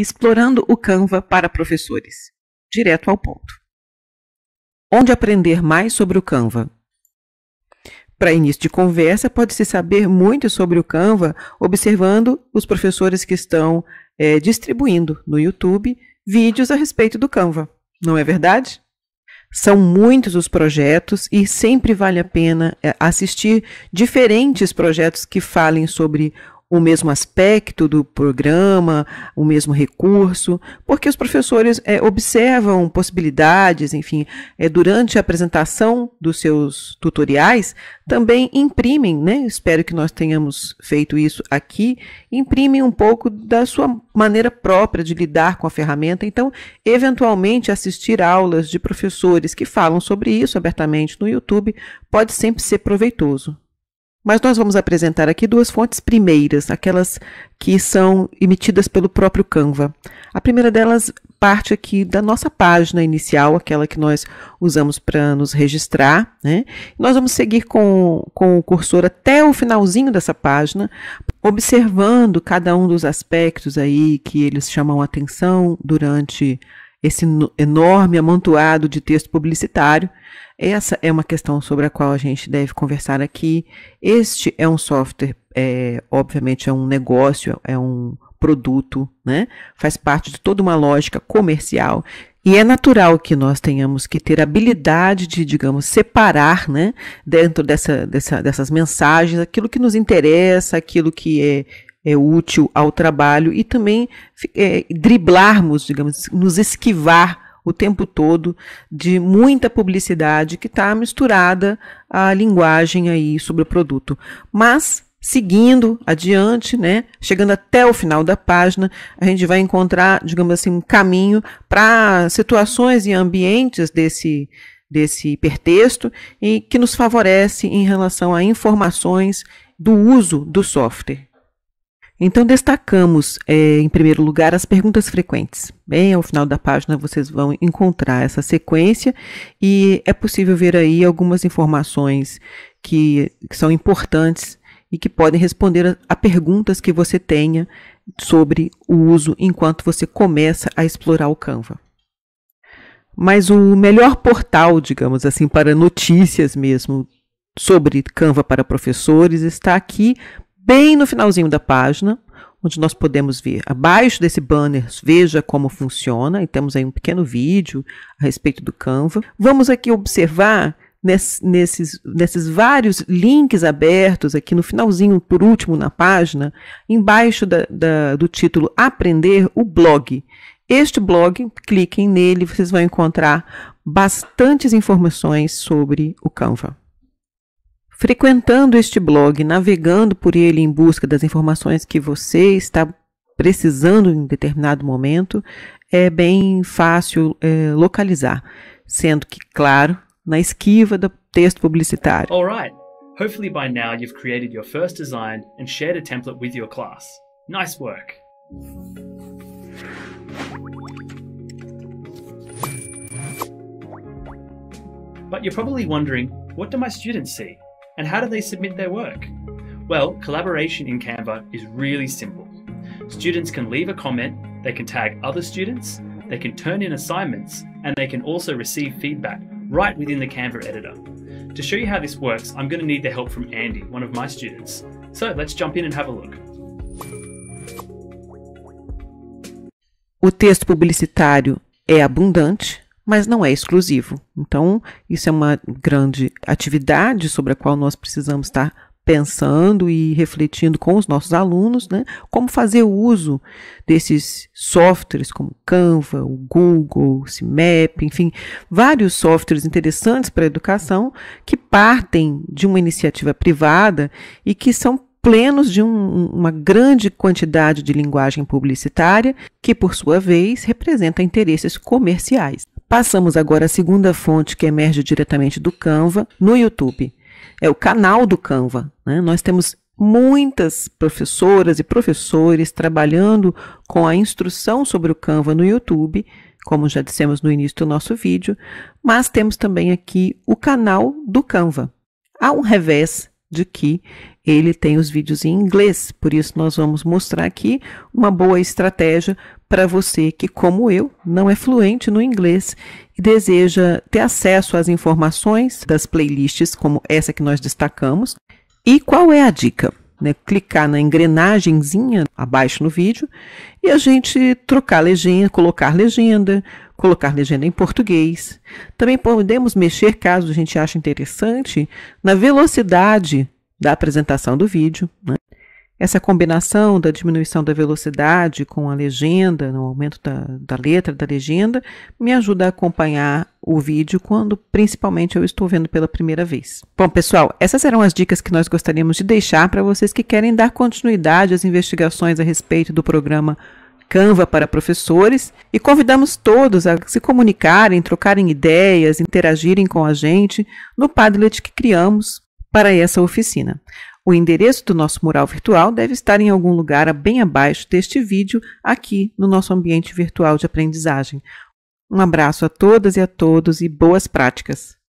Explorando o Canva para professores. Direto ao ponto. Onde aprender mais sobre o Canva? Para início de conversa, pode-se saber muito sobre o Canva observando os professores que estão é, distribuindo no YouTube vídeos a respeito do Canva, não é verdade? São muitos os projetos e sempre vale a pena é, assistir diferentes projetos que falem sobre o mesmo aspecto do programa, o mesmo recurso, porque os professores é, observam possibilidades, enfim, é, durante a apresentação dos seus tutoriais, também imprimem, né? Espero que nós tenhamos feito isso aqui, imprimem um pouco da sua maneira própria de lidar com a ferramenta. Então, eventualmente, assistir aulas de professores que falam sobre isso abertamente no YouTube pode sempre ser proveitoso. Mas nós vamos apresentar aqui duas fontes primeiras, aquelas que são emitidas pelo próprio Canva. A primeira delas parte aqui da nossa página inicial, aquela que nós usamos para nos registrar. Né? Nós vamos seguir com, com o cursor até o finalzinho dessa página, observando cada um dos aspectos aí que eles chamam atenção durante esse enorme amontoado de texto publicitário. Essa é uma questão sobre a qual a gente deve conversar aqui. Este é um software, é, obviamente, é um negócio, é um produto, né? Faz parte de toda uma lógica comercial. E é natural que nós tenhamos que ter habilidade de, digamos, separar, né, dentro dessa, dessa, dessas mensagens, aquilo que nos interessa, aquilo que é é, útil ao trabalho e também é, driblarmos, digamos, nos esquivar o tempo todo de muita publicidade que está misturada à linguagem aí sobre o produto. Mas seguindo adiante, né, chegando até o final da página, a gente vai encontrar, digamos assim, um caminho para situações e ambientes desse desse hipertexto e que nos favorece em relação a informações do uso do software. Então, destacamos, é, em primeiro lugar, as perguntas frequentes. Bem, ao final da página vocês vão encontrar essa sequência e é possível ver aí algumas informações que, que são importantes e que podem responder a, a perguntas que você tenha sobre o uso enquanto você começa a explorar o Canva. Mas o melhor portal, digamos assim, para notícias mesmo sobre Canva para professores está aqui bem no finalzinho da página, onde nós podemos ver abaixo desse banner veja como funciona e temos aí um pequeno vídeo a respeito do Canva. Vamos aqui observar nesses, nesses vários links abertos aqui no finalzinho, por último na página, embaixo da, da, do título Aprender o blog. Este blog, cliquem nele, vocês vão encontrar bastantes informações sobre o Canva. Frequentando este blog, navegando por ele em busca das informações que você está precisando em determinado momento, é bem fácil é, localizar, sendo que, claro, na esquiva do texto publicitário. All right. Hopefully by now you've created your first design and shared a template with your class. Nice work. But you're probably wondering, what do my students see? And how do they submit their work? Well, collaboration in Canva is really simple. Students can leave a comment, they can tag other students, they can turn in assignments, and they can also receive feedback right within the Canva editor. To show you how this works, I'm going to need the help from Andy, one of my students. So let's jump in and have a look. O texto publicitário é abundante, mas não é exclusivo. Então, isso é uma grande atividade sobre a qual nós precisamos estar pensando e refletindo com os nossos alunos, né? Como fazer uso desses softwares como Canva, o Google, o CIMAP, enfim, vários softwares interessantes para a educação que partem de uma iniciativa privada e que são plenos de um, uma grande quantidade de linguagem publicitária, que, por sua vez, representa interesses comerciais. Passamos agora à segunda fonte que emerge diretamente do Canva no YouTube. É o canal do Canva. Né? Nós temos muitas professoras e professores trabalhando com a instrução sobre o Canva no YouTube, como já dissemos no início do nosso vídeo, mas temos também aqui o canal do Canva. Há um revés de que ele tem os vídeos em inglês, por isso nós vamos mostrar aqui uma boa estratégia para você que, como eu, não é fluente no inglês e deseja ter acesso às informações das playlists como essa que nós destacamos. E qual é a dica? Né, clicar na engrenagemzinha abaixo no vídeo e a gente trocar legenda, colocar legenda, colocar legenda em português. Também podemos mexer, caso a gente ache interessante, na velocidade da apresentação do vídeo. Né? Essa combinação da diminuição da velocidade com a legenda, no aumento da, da, letra da legenda, me ajuda a acompanhar o vídeo quando principalmente eu estou vendo pela primeira vez. Bom, pessoal, essas eram as dicas que nós gostaríamos de deixar para vocês que querem dar continuidade às investigações a respeito do programa Canva para professores e convidamos todos a se comunicarem, trocarem ideias, interagirem com a gente no Padlet que criamos para essa oficina. O endereço do nosso mural virtual deve estar em algum lugar bem abaixo deste vídeo, aqui no nosso ambiente virtual de aprendizagem. Um abraço a todas e a todos e boas práticas!